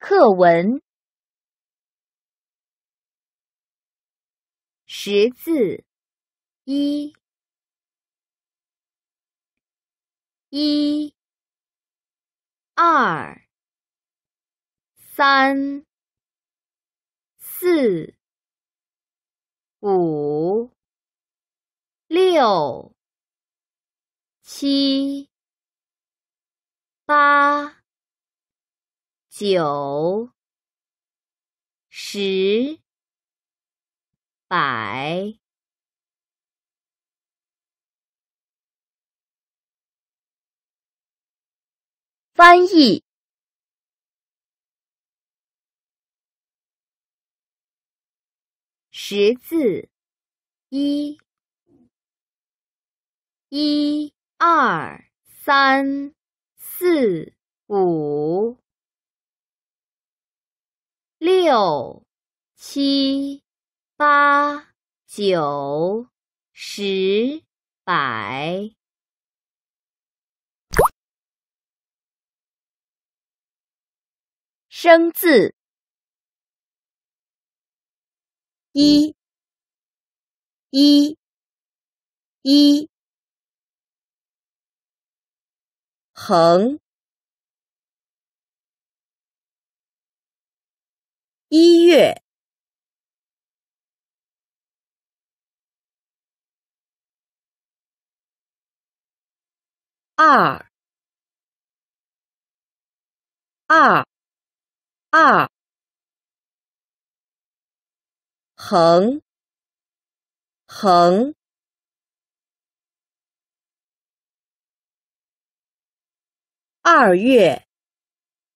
课文识字一，一，二，三，四，五，六，七，八。九、十、百，翻译，十字，一、一、二、三、四、五。六七八九十百，生字一，一，一，横。一月，二，二，二，横，横，二月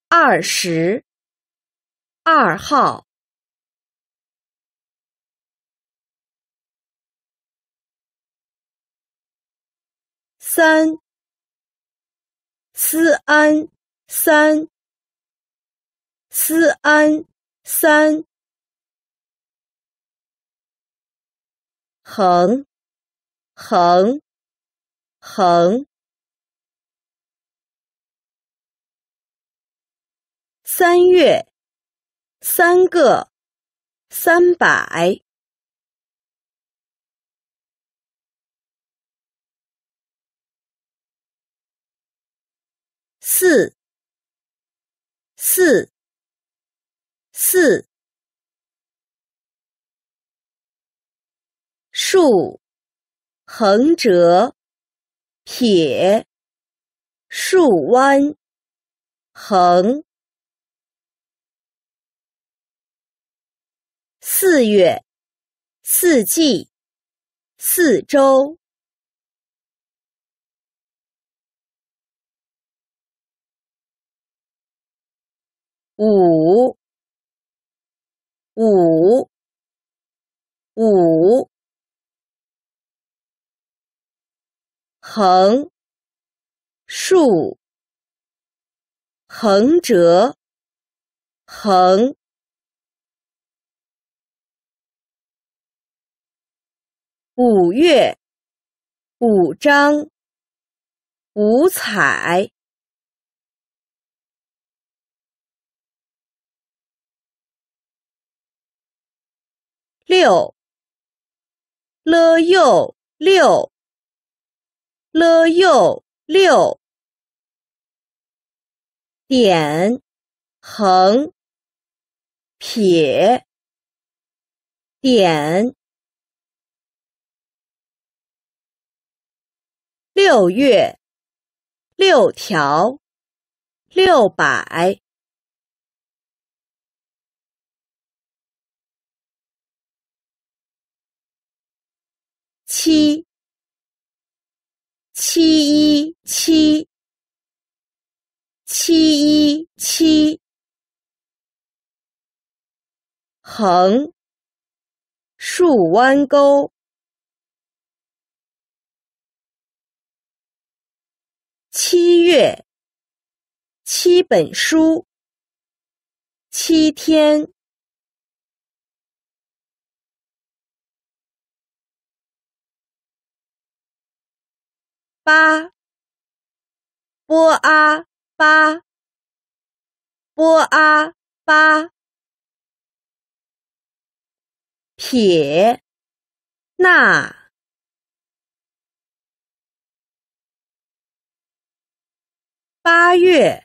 二十。二号，三，思安三，思安三，横，横，横，三月。三个，三百，四，四，四，竖，横折，撇，竖弯，横。四月，四季，四周，五，五，五，横，竖，横折，横。五月，五章，五彩，六，l u 六，l u 六，点，横，撇，点。六月，六条，六百，七，七一七，七一七，横，竖弯钩。月，七本书，七天，八波 a 八波 a 八，撇，捺。八月，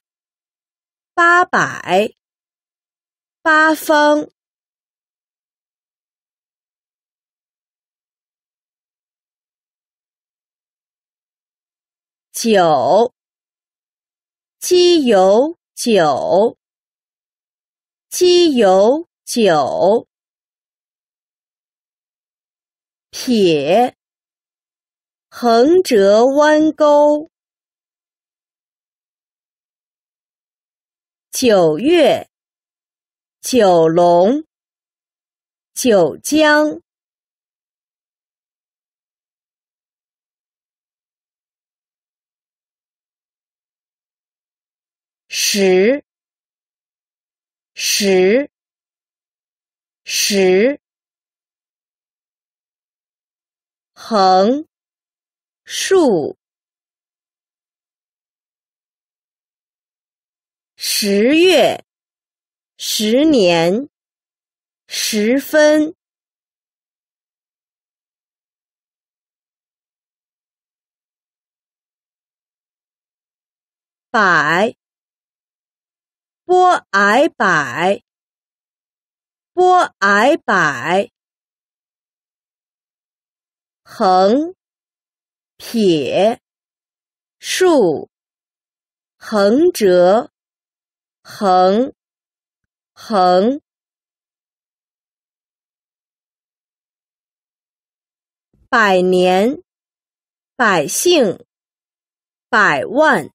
八百，八方，九，jū j i ǔ 九，jiǔ，撇，横折弯钩。九月，九龙，九江，十，十，十，横，竖。十月，十年，十分，百，b a y，百，b a y，百，横，撇，竖，横折。恒，恒，百年，百姓，百万。